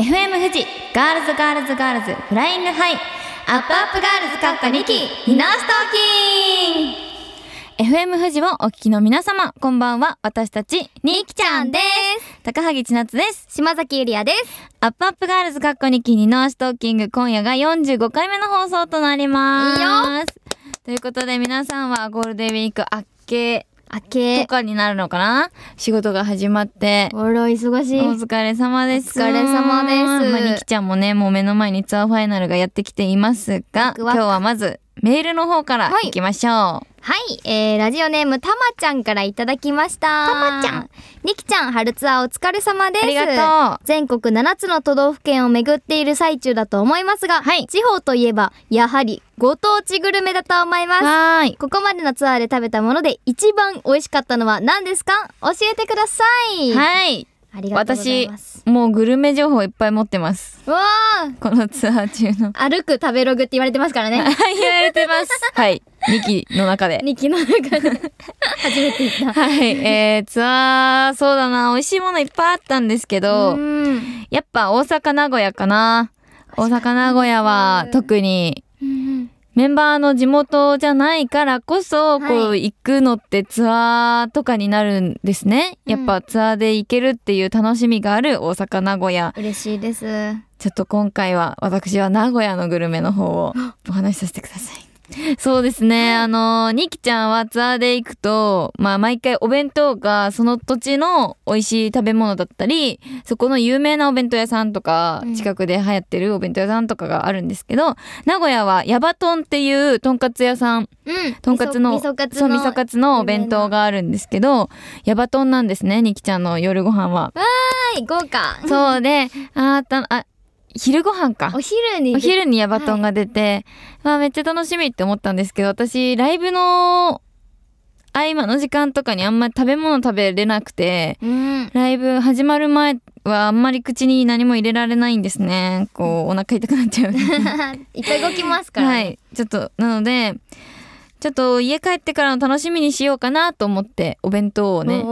FM 富士ガールズガールズガールズフライングハイアップアップガールズカッコ2期ナーストーキン FM 富士をお聞きの皆様こんばんは私たちにきちゃんです高萩千夏です島崎ゆりやですアップアップガールズカッコ2期ニナーストーキング今夜が45回目の放送となりますということで皆さんはゴールデンウィーク明け明けとかになるのかな仕事が始まってら忙しいお疲れ様ですお疲れ様ですまあ、にきちゃんもねもう目の前にツアーファイナルがやってきていますが今日はまずメールの方から行きましょう。はい、えー、ラジオネームたまちゃんからいただきました。たまちゃん。りきちゃん、春ツアーお疲れ様です。ありがとう。全国7つの都道府県を巡っている最中だと思いますが、はい、地方といえば、やはりご当地グルメだと思います。ここまでのツアーで食べたもので一番美味しかったのは何ですか教えてください。はい。私もうグルメ情報いっぱい持ってますわあこのツアー中の歩く食べログって言われてますからね 言われてますはい2期の中で2期の中で 初めて行ったはいえー、ツアーそうだな美味しいものいっぱいあったんですけどやっぱ大阪名古屋かな大阪名古屋は特に、うんメンバーの地元じゃないからこそ、こう、行くのってツアーとかになるんですね。やっぱツアーで行けるっていう楽しみがある大阪、名古屋。嬉しいです。ちょっと今回は私は名古屋のグルメの方をお話しさせてください。そうですね。あの、ニキちゃんはツアーで行くと、まあ毎回お弁当がその土地の美味しい食べ物だったり、そこの有名なお弁当屋さんとか、近くで流行ってるお弁当屋さんとかがあるんですけど、名古屋はヤバトンっていうとんかつ屋さん、うん、とんかつの、味噌そか味噌のお弁当があるんですけど、ヤバトンなんですね、ニキちゃんの夜ご飯は。わーい、豪華。そうで、あーた、あ、昼ご飯かお昼にお昼にヤバトンが出て、はい、あめっちゃ楽しみって思ったんですけど私ライブの合間の時間とかにあんまり食べ物食べれなくて、うん、ライブ始まる前はあんまり口に何も入れられないんですねこうお腹痛くなっちゃういっぱい動きますから、ね、はいちょっとなのでちょっと家帰ってからの楽しみにしようかなと思ってお弁当をね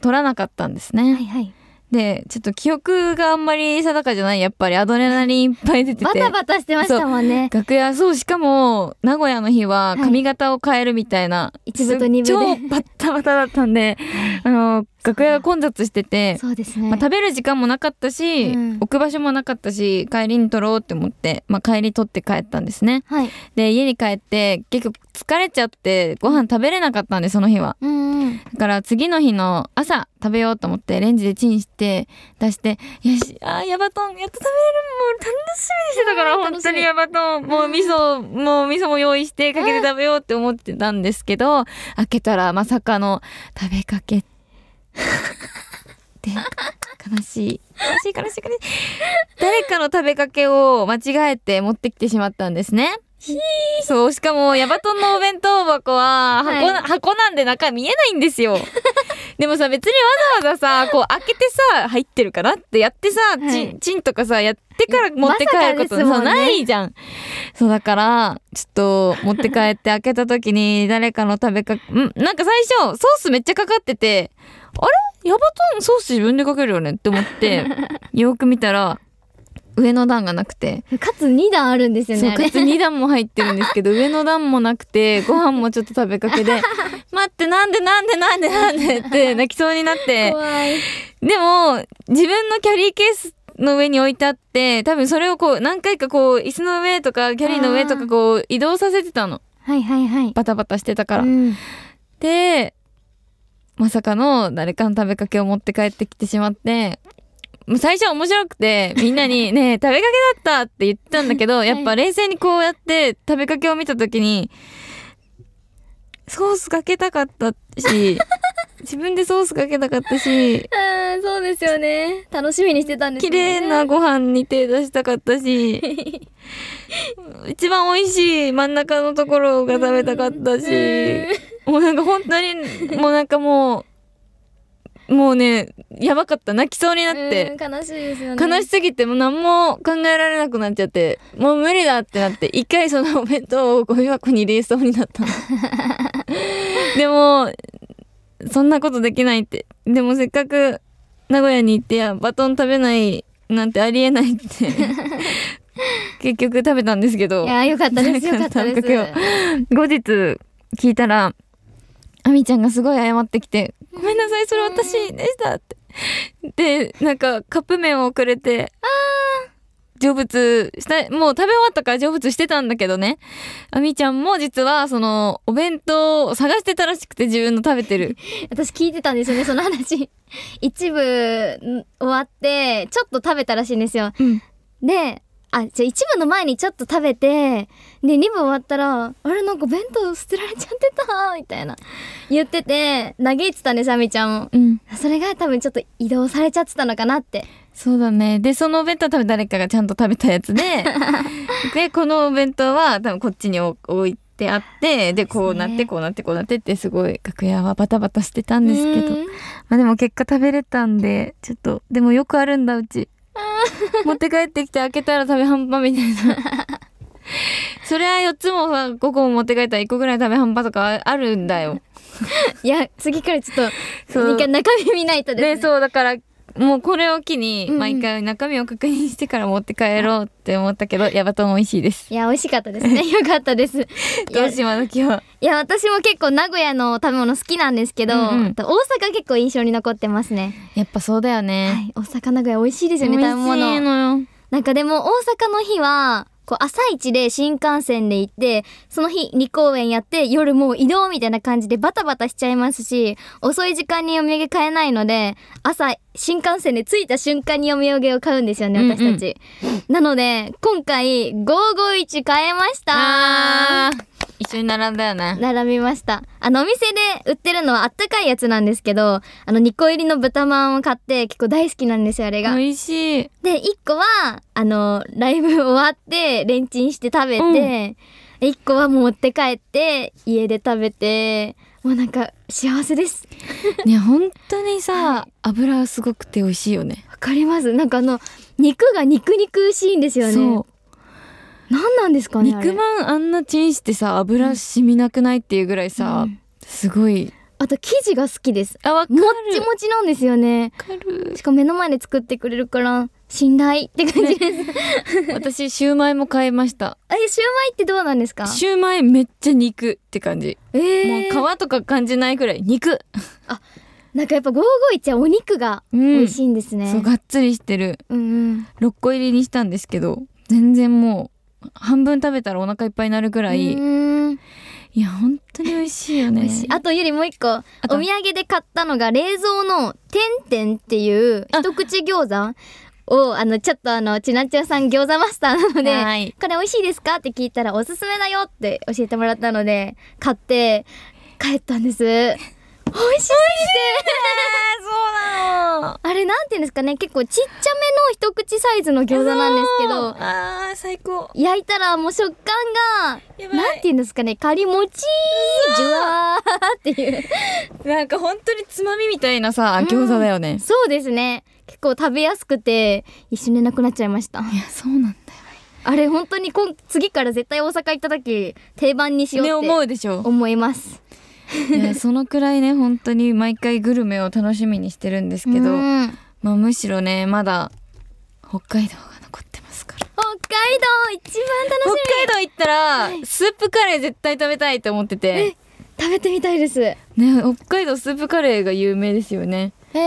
取らなかったんですね、はいはい、でちょっと記憶があんまり定かじゃないやっぱりアドレナリンいっぱい出ててバタバタしてましたもんね楽屋そうしかも名古屋の日は髪型を変えるみたいな、はい、一部と二部超バッタバタだったんで あの楽屋が混雑しててそうですね、まあ、食べる時間もなかったし、うん、置く場所もなかったし帰りに撮ろうって思って、まあ、帰り撮って帰ったんですね、はい、で家に帰って結局疲れちゃってご飯食べれなかったんでその日は、うんうん、だから次の日の朝食べようと思ってレンジでチンして出してよしあヤバトンやっと食べれるもう楽しみにしてたから本当にヤバトンもう味噌、うん、もう味噌も用意してかけて食べようって思ってたんですけど、うん、開けたらまさかの食べかけで悲しい悲しい悲しい悲しい誰かの食べかけを間違えて持ってきてしまったんですねそう、しかも、ヤバトンのお弁当箱は箱、はい、箱なんで中見えないんですよ。でもさ、別にわざわざさ、こう開けてさ、入ってるかなってやってさ、はい、チンとかさ、やってから持って帰ることも、ね、ないじゃん。そう、だから、ちょっと持って帰って開けた時に誰かの食べか、んなんか最初、ソースめっちゃかかってて、あれヤバトンソース自分でかけるよねって思って、よく見たら、上の段がなくてかつ2段あるんですよねかつ2段も入ってるんですけど 上の段もなくてご飯もちょっと食べかけで 待ってなんでなんでなんでなんでって泣きそうになってでも自分のキャリーケースの上に置いてあって多分それをこう何回かこう椅子の上とかキャリーの上とかこう移動させてたのはいはいはいバタバタしてたから、うん、でまさかの誰かの食べかけを持って帰ってきてしまって最初面白くて、みんなにね、食べかけだったって言ったんだけど、やっぱ冷静にこうやって食べかけを見た時に、ソースかけたかったし、自分でソースかけたかったし、そうですよね。楽しみにしてたんですよ、ね。綺麗なご飯に手出したかったし、一番美味しい真ん中のところが食べたかったし、もうなんか本当に、もうなんかもう、もうねやばかった泣きそうになって悲しいですよね悲しすぎてもう何も考えられなくなっちゃってもう無理だってなって一回そのお弁当をゴミ箱に入れそうになった でもそんなことできないってでもせっかく名古屋に行ってバトン食べないなんてありえないって 結局食べたんですけどいやよかったですよかったです後日聞いたらあみちゃんがすごい謝ってきて「ごめんなさいそれ私でした」って。でなんかカップ麺をくれて「ああ成仏したもう食べ終わったから成仏してたんだけどねあみちゃんも実はそのお弁当を探してたらしくて自分の食べてる 私聞いてたんですよねその話 一部終わってちょっと食べたらしいんですよ、うん、であ、じゃ1部の前にちょっと食べて、で、2部終わったら、あれなんか弁当捨てられちゃってたみたいな。言ってて、嘆いてたね、サミちゃんも。うん。それが多分ちょっと移動されちゃってたのかなって。そうだね。で、そのお弁当多分誰かがちゃんと食べたやつで、で、このお弁当は多分こっちに置いてあって、で、こうなって、こうなって、こうなってって、すごい楽屋はバタバタしてたんですけど。まあでも結果食べれたんで、ちょっと、でもよくあるんだ、うち。持って帰ってきて開けたら食べ半端みたいなそれは4つもさ5個も持って帰ったら1個ぐらい食べ半端とかあるんだよいや次からちょっと一回中身見ないとですねねそうだからもうこれを機に毎回中身を確認してから持って帰ろうって思ったけど、ヤバトン美味しいですいや美味しかったですね よかったですどうの今日いや私も結構名古屋の食べ物好きなんですけど、うんうん、大阪結構印象に残ってますねやっぱそうだよね、はい、大阪名古屋美味しいですよね食べ物なんかでも大阪の日はこう朝一で新幹線で行ってその日2公演やって夜もう移動みたいな感じでバタバタしちゃいますし遅い時間にお土産買えないので朝新幹線で着いた瞬間にお土産を買うんですよね私たち、うんうん、なので今回551買えました一緒に並んだよね。並びました。あの、お店で売ってるのはあったかいやつなんですけど、あの、2個入りの豚まんを買って結構大好きなんですよ、あれが。美味しい。で、1個は、あの、ライブ終わって、レンチンして食べて、うん、1個は持って帰って、家で食べて、もうなんか幸せですね本当にさ、はい、油すごくて美味しいよねわかりますなんかあの肉が肉肉しいんですよね何なんですかね肉まんあんなチンしてさ油染みなくないっていうぐらいさ、うん、すごいあと生地が好きですあわかるもっちもちなんですよねしかも目の前で作ってくれるから信頼って感じです、私シューマイも買いましたえシューマイってどうなんですかシューマイめっちゃ肉って感じ、えー、もう皮とか感じないぐらい肉あなんかやっぱ551はお肉が美味しいんですね、うん、そうがっつりしてる、うんうん、6個入りにしたんですけど全然もう半分食べたらお腹いっぱいになるぐらいいや本当に美味しいよねあとゆりもう一個お土産で買ったのが冷蔵のてんてんっていう一口餃子をあのちょっとあのちなっちゃさん餃子マスターなので、はい、これ美味しいですかって聞いたらおすすめだよって教えてもらったので買って帰ったんです美味しすぎて。そうなの。あれなんていうんですかね、結構ちっちゃめの一口サイズの餃子なんですけど。ああ、最高。焼いたらもう食感が、なんていうんですかね、カリもちじゅわーっていう。なんか本当につまみみたいなさ、餃子だよね。うん、そうですね。結構食べやすくて、一瞬でなくなっちゃいました。いや、そうなんだよ。あれ本当に今次から絶対大阪行った時定番にしようって思います。いやそのくらいね本当に毎回グルメを楽しみにしてるんですけど、うん、まあ、むしろねまだ北海道が残ってますから北海道一番楽しみ北海道行ったら、スープカレー絶対食べたいと思ってて食べてみたいですね北海道スープカレーが有名ですよねへ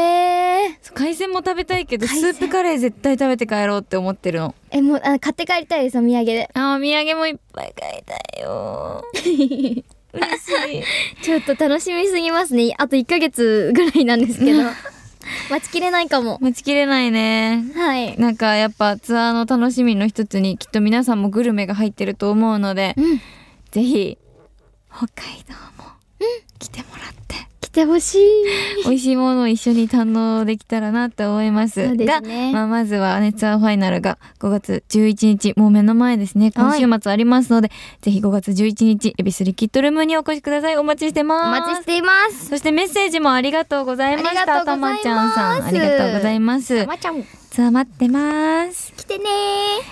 え海鮮も食べたいけどスープカレー絶対食べて帰ろうって思ってるのえもうあ買って帰りたいですお土産であお土産もいっぱい買いたいよ 嬉しい ちょっと楽しみすぎますねあと1か月ぐらいなんですけど 待ちきれないかも待ちきれないねはいなんかやっぱツアーの楽しみの一つにきっと皆さんもグルメが入ってると思うので、うん、ぜひ北海道も来てもらって来てほしい美味しいものを一緒に堪能できたらなと思いますが、すね、まあ、まずはツアファイナルが5月11日もう目の前ですね今週末ありますので、はい、ぜひ5月11日エビスリキッドルームにお越しくださいお待ちしてますお待ちしていますそしてメッセージもありがとうございましたたまちゃんさんありがとうございますたまちゃんツアー待ってます。来てね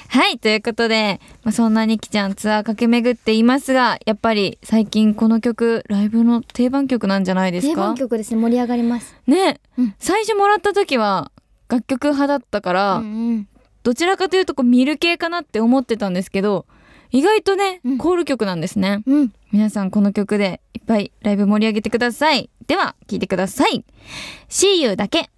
はい、ということで、まあ、そんなにきちゃんツアー駆け巡っていますが、やっぱり最近この曲、ライブの定番曲なんじゃないですか定番曲ですね、盛り上がります。ね、うん、最初もらった時は楽曲派だったから、うんうん、どちらかというとこう見る系かなって思ってたんですけど、意外とね、うん、コール曲なんですね、うん、皆さんこの曲でいっぱいライブ盛り上げてください。では、聴いてください。See you だけ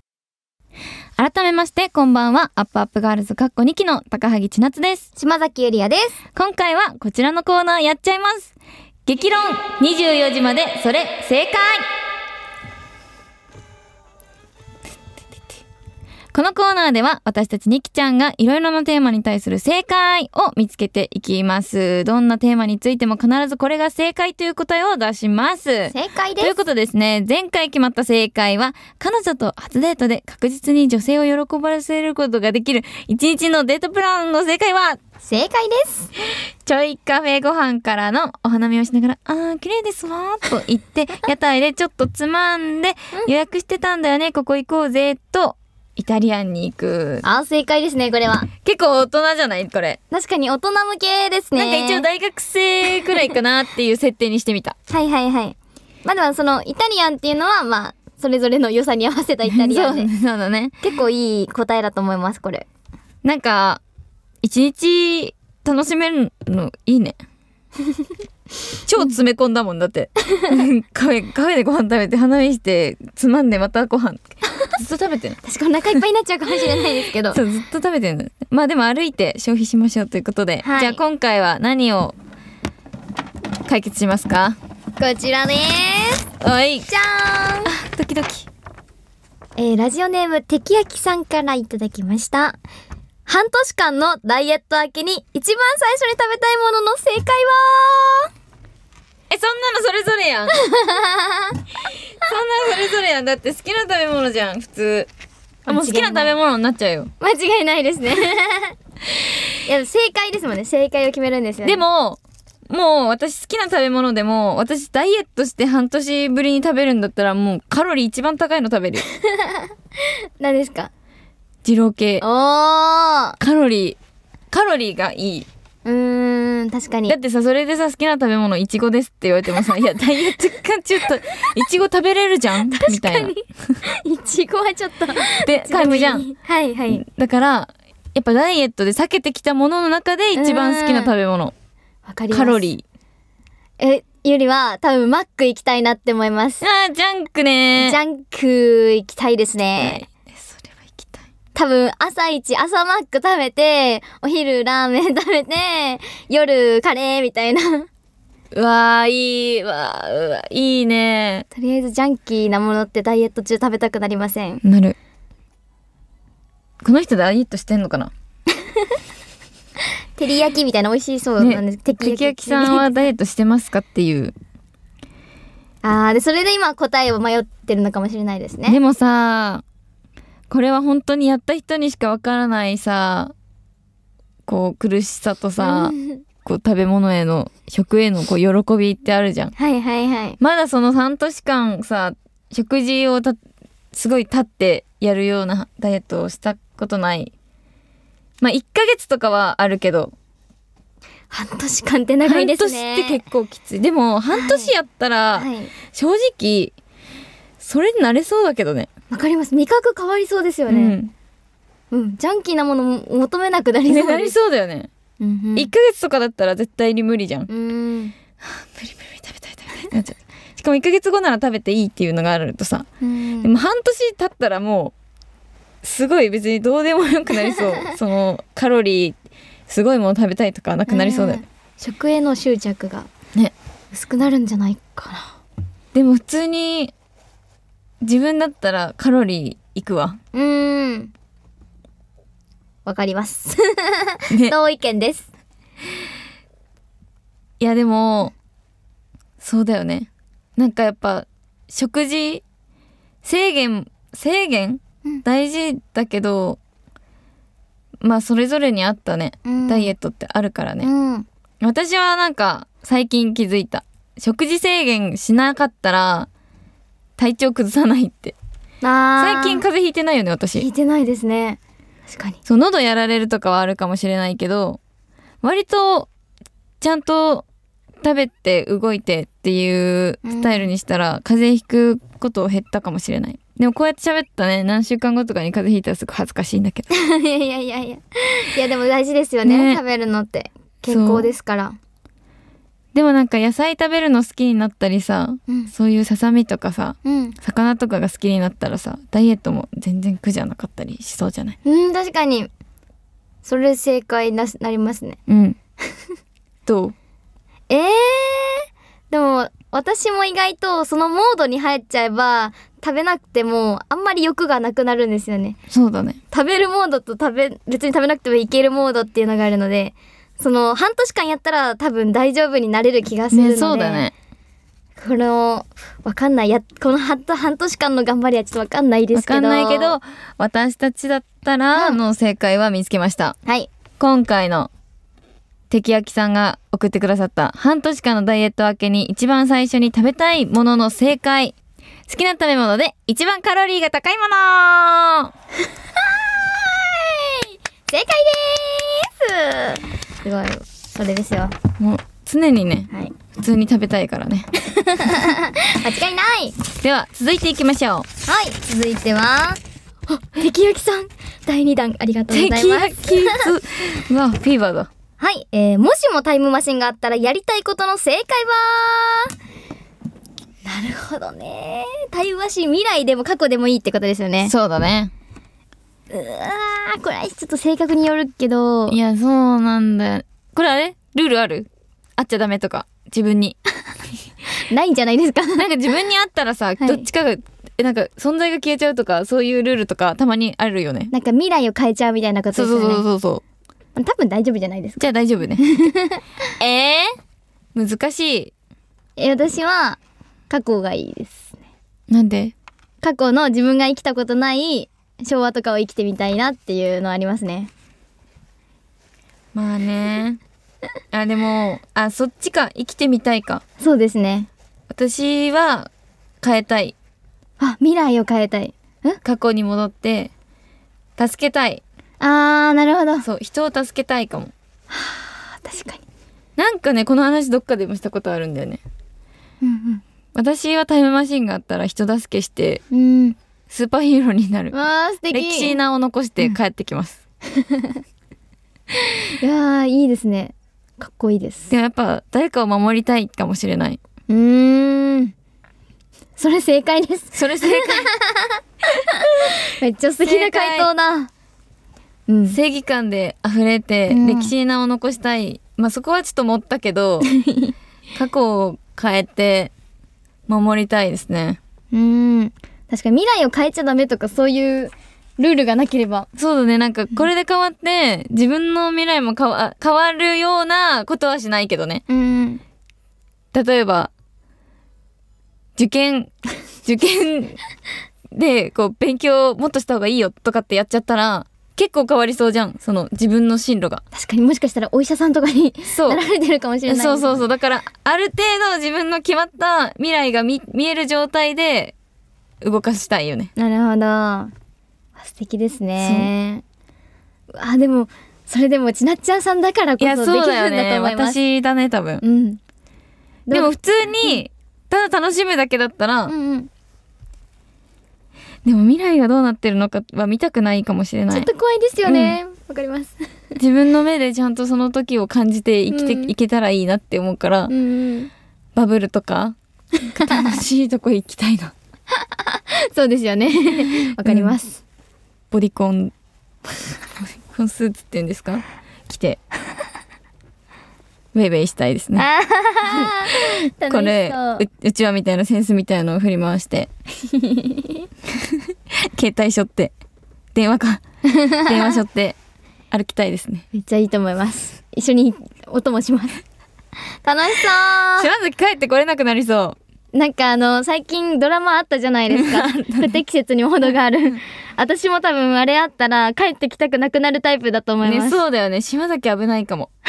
改めまして、こんばんは。アップアップガールズカッコ2期の高萩千夏です。島崎ゆりやです。今回はこちらのコーナーやっちゃいます。激論24時までそれ正解このコーナーでは私たちニキちゃんがいろいろなテーマに対する正解を見つけていきます。どんなテーマについても必ずこれが正解という答えを出します。正解です。ということですね、前回決まった正解は、彼女と初デートで確実に女性を喜ばせることができる一日のデートプランの正解は正解です。ちょいカフェご飯からのお花見をしながら、あー、綺麗ですわーと言って、屋台でちょっとつまんで、予約してたんだよね、ここ行こうぜ、とイタリアンに行く。あ、正解ですね、これは。結構大人じゃないこれ。確かに大人向けですね。なんか一応大学生くらいかなっていう設定にしてみた。はいはいはい。まあでもそのイタリアンっていうのはまあ、それぞれの良さに合わせたイタリアンで。そうだね。結構いい答えだと思います、これ。なんか、一日楽しめるのいいね。超詰め込んだもんだって カフェカフェでご飯食べて花見してつまんでまたご飯ずっと食べてる確かお腹いっぱいになっちゃうかもしれないですけどそうずっと食べてるまあでも歩いて消費しましょうということで、はい、じゃあ今回は何を解決しますかこちらですおいじゃーんドキドキえー、ラジオネームてきやきさんからいただきました半年間のダイエット明けに一番最初に食べたいものの正解はえ、そんなのそれぞれやん。そんなのそれぞれやん。だって好きな食べ物じゃん、普通。あ、もう好きな食べ物になっちゃうよ。間違いないですね。いや、正解ですもんね。正解を決めるんですよ、ね。でも、もう私好きな食べ物でも、私ダイエットして半年ぶりに食べるんだったら、もうカロリー一番高いの食べる。何ですか二郎系。おカロリー、カロリーがいい。うん確かにだってさそれでさ好きな食べ物いちごですって言われてもさ「いやダイエット期間ちょっといちご食べれるじゃん」みたいな。いちごはちょっとで噛むじゃん。はいはい、だからやっぱダイエットで避けてきたものの中で一番好きな食べ物カロリー。えよりは多分マック行きたいなって思います。あジャンクねジャンク行きたいですね。はい多分朝一、朝マック食べて、お昼ラーメン食べて、夜カレーみたいな。うわあ、いいわあ、うわ、いいね。とりあえずジャンキーなものってダイエット中食べたくなりません。なる。この人ダイエットしてんのかな 照り焼きみたいな美味しそうなんです、ね、照り焼きさんはダイエットしてますかっていうああ、でそれで今答えを迷ってるのかもしれないですねでもさこれは本当にやった人にしかわからないさこう苦しさとさこう食べ物への食へのこう喜びってあるじゃん。はいはいはい。まだその半年間さ食事をたすごい立ってやるようなダイエットをしたことない。まあ1ヶ月とかはあるけど。半年間って長いですね。半年って結構きつい。でも半年やったら、正直、それになれそうだけどね。わかります味覚変わりそうですよね、うん、うん、ジャンキーなものも求めなくなりそうなりそうだよね、うん、1ヶ月とかだったら絶対に無理じゃん、うん、無理無理食べたい食べたいしかも1ヶ月後なら食べていいっていうのがあるとさ、うん、でも半年経ったらもうすごい別にどうでもよくなりそう そのカロリーすごいもの食べたいとかなくなりそうだよ、ね、食への執着がね薄くなるんじゃないかなでも普通に自分だったらカロリーいくわうんわかります ね、同意見ですいやでもそうだよねなんかやっぱ食事制限制限、うん、大事だけどまあそれぞれに合ったね、うん、ダイエットってあるからね、うん、私はなんか最近気づいた食事制限しなかったら体調崩さないって最近風邪ひいてないよね私ひいてないですね確かにそう喉やられるとかはあるかもしれないけど割とちゃんと食べて動いてっていうスタイルにしたら、うん、風邪ひくことを減ったかもしれないでもこうやって喋ったね何週間後とかに風邪ひいたらすごい恥ずかしいんだけど いやいやいやいやいや、でも大事ですよね、ね、食べるのって健康ですからでもなんか野菜食べるの好きになったりさ、うん、そういうささみとかさ、うん、魚とかが好きになったらさダイエットも全然苦じゃなかったりしそうじゃないうん確かにそれ正解ななりますねうん どうえー、でも私も意外とそのモードに入っちゃえば食べなくてもあんまり欲がなくなるんですよねそうだね食べるモードと食べ別に食べなくてもいけるモードっていうのがあるのでその半年間やったら多分大丈夫になれる気がするので、ね、そうだねこのわかんないやこの半年間の頑張りはちょっとわかんないですけどわかんないけど私たちだったらの正解は見つけました、うん、はい今回のてきやきさんが送ってくださった半年間のダイエット明けに一番最初に食べたいものの正解好きな食べ物で一番カロリーが高いもの はい正解ですすごいそれですよもう常にね、はい、普通に食べたいからね 間違いないでは続いていきましょうはい続いてはあ、焼ききさん第2弾ありがとうございます敵焼き わフィーバーだはい、えー、もしもタイムマシンがあったらやりたいことの正解はなるほどねタイムマシン未来でも過去でもいいってことですよねそうだねうわーこれちょっと性格によるけどいやそうなんだこれあれルールあるあっちゃダメとか自分に ないんじゃないですか なんか自分にあったらさ、はい、どっちかがなんか存在が消えちゃうとかそういうルールとかたまにあるよねなんか未来を変えちゃうみたいなこと、ね、そうそうそうそう多分大丈夫じゃないですかじゃあ大丈夫ね えー、難しいえ私は過去がいいです、ね、なんで過去の自分が生きたことない昭和とかを生きてみたいなっていうのありますねまあねあでもあそっちか生きてみたいかそうですね私は変えたいあ未来を変えたい過去に戻って助けたいあーなるほどそう人を助けたいかもはあ確かになんかねこの話どっかでもしたことあるんだよねうんうん私はタイムマシンがあったら人助けして、うん、スーパーヒーローになるわー素敵歴史名を残して帰ってきます、うん、いやいいですねかっこいいですでもやっぱ誰かを守りたいかもしれないうんそれ正解ですそれ正解 めっちゃ素敵な回答だうん、正義感で溢れて歴史に名を残したい、うん、まあそこはちょっと思ったけど 過去を変えて守りたいですねうん確かに未来を変えちゃダメとかそういうルールがなければ。そうだね。なんか、これで変わって、自分の未来も変わ、変わるようなことはしないけどね。うん。例えば、受験、受験で、こう、勉強もっとした方がいいよとかってやっちゃったら、結構変わりそうじゃん。その、自分の進路が。確かにもしかしたらお医者さんとかに なられてるかもしれない、そうそうそう。だから、ある程度自分の決まった未来が見、見える状態で、動かしたいよねなるほど素敵ですねあでもそれでもちなっちゃんさんだからこそできるんだと思います私だね多分、でも普通にただ楽しむだけだったら、でも未来がどうなってるのかは見たくないかもしれないちょっと怖いですよねわ、かります自分の目でちゃんとその時を感じて生きていけたらいいなって思うから、バブルとか楽 しいとこ行きたいな そうですよね。わかります、うん、ボディコン。ボディコンスーツって言うんですか。着て。ウェイウェイしたいですね。これうちわみたいなセンスみたいのを振り回して携帯しょって電話か電話しょって歩きたいですね。めっちゃいいと思います。一緒にお供します。楽しそう。島崎帰ってこれなくなりそう。なんかあの最近ドラマあったじゃないですか 不適切にほ程がある私も多分あれあったら帰ってきたくなくなるタイプだと思います、ね、そうだよね島崎危ないかも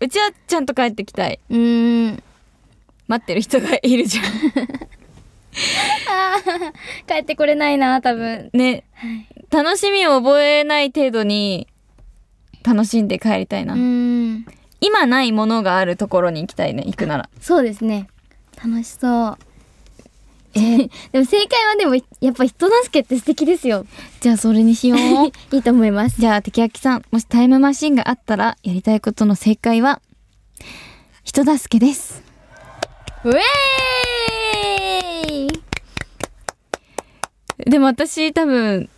うちはちゃんと帰ってきたいうん待ってる人がいるじゃん 帰ってこれないな多分ね、楽しみを覚えない程度に楽しんで帰りたいな今ないものがあるところに行きたいね行くならそうですね楽しそうえー、でも正解はでもやっぱ人助けって素敵ですよじゃあそれにしよう いいと思いますじゃあ敵きさんもしタイムマシンがあったらやりたいことの正解は人助けですウェーでも私多分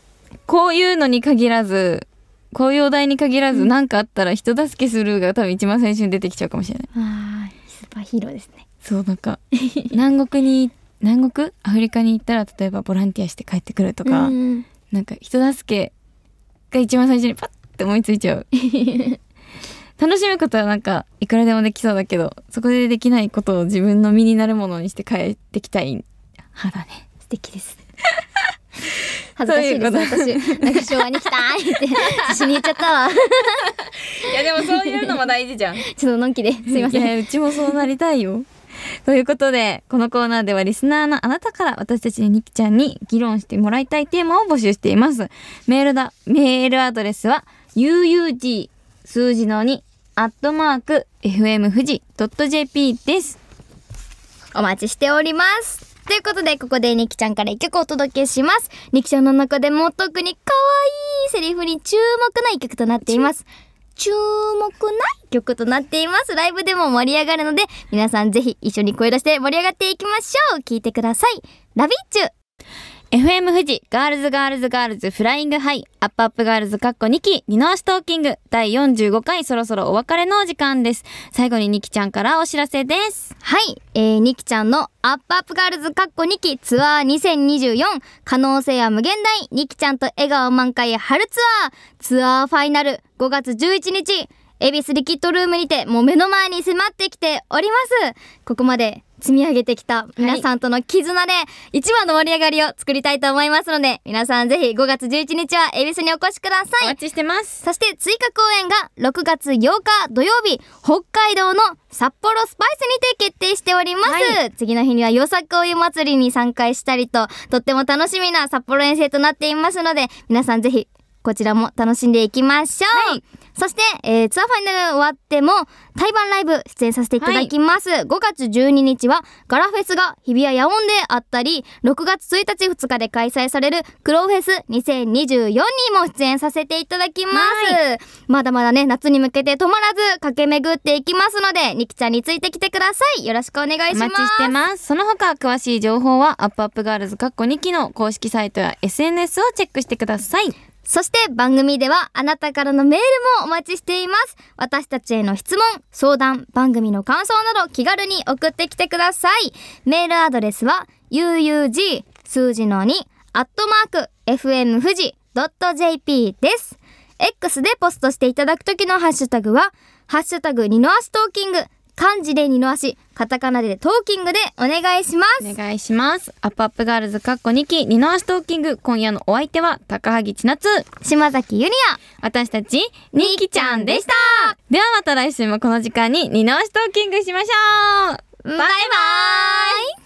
こういうのに限らずこういうお題に限らず何、かあったら人助けするが多分一番最初に出てきちゃうかもしれないあスーパーヒーローですねそうなんか 南国に南国アフリカに行ったら例えばボランティアして帰ってくるとか、うん、なんか人助けが一番最初にパッて思いついちゃう 楽しむことはなんかいくらでもできそうだけどそこでできないことを自分の身になるものにして帰ってきたいね素敵です恥ずかしいです私なんか昭和に来たって に言っちゃったわいやでもそういうのも大事じゃんちょっとのんきですいませんうちもそうなりたいよということで、このコーナーではリスナーのあなたから私たちにニキちゃんに議論してもらいたいテーマを募集しています。メールだ、メールアドレスは uug 数字の2アットマーク fm 富士 .jp です。お待ちしております。ということで、ここでニキちゃんから一曲お届けします。ニキちゃんの中でも特に可愛いセリフに注目な一曲となっています。注目ない曲となっています。ライブでも盛り上がるので、皆さんぜひ一緒に声出して盛り上がっていきましょう。聴いてください。ラビッチュ FM 富士ガールズガールズガールズフライングハイアップアップガールズカッコ2期二の足トーキング第45回そろそろお別れのお時間です。最後にニキちゃんからお知らせです。はい、えー、ニキちゃんのアップアップガールズカッコ2期ツアー2024可能性は無限大ニキちゃんと笑顔満開春ツアーツアーファイナル5月11日エビスリキッドルームにてもう目の前に迫ってきております。ここまで積み上げてきた皆さんとの絆で一番の盛り上がりを作りたいと思いますので、皆さんぜひ5月11日は恵比寿にお越しください。お待ちしてます。そして追加公演が6月8日土曜日、北海道の札幌スパイスにて決定しております。はい、次の日にはよ作お湯祭りに参加したりと、とっても楽しみな札幌遠征となっていますので、皆さんぜひこちらも楽しんでいきましょう。はいそして、えー、ツアーファイナル終わっても、対バンライブ出演させていただきます。はい、5月12日は、ガラフェスが日比谷野音であったり、6月1日2日で開催される、クローフェス2024にも出演させていただきます。まだまだね、夏に向けて止まらず、駆け巡っていきますので、ニキちゃんについてきてください。よろしくお願いします。お待ちしてます。その他、詳しい情報は、アップアップガールズかっこニ期の公式サイトや SNS をチェックしてください。そして番組ではあなたからのメールもお待ちしています。私たちへの質問、相談、番組の感想など気軽に送ってきてください。メールアドレスは uug 数字の2アットマーク fm 富士 .jp です。X でポストしていただくときのハッシュタグは、ハッシュタグニノアストーキング漢字で二の足、カタカナでトーキングでお願いします。お願いします。アップアップガールズカッコ2期、二の足トーキング。今夜のお相手は、高萩千夏、島崎ゆりや、私たち、にきちゃんでした。ではまた来週もこの時間に二の足トーキングしましょう。バイバイ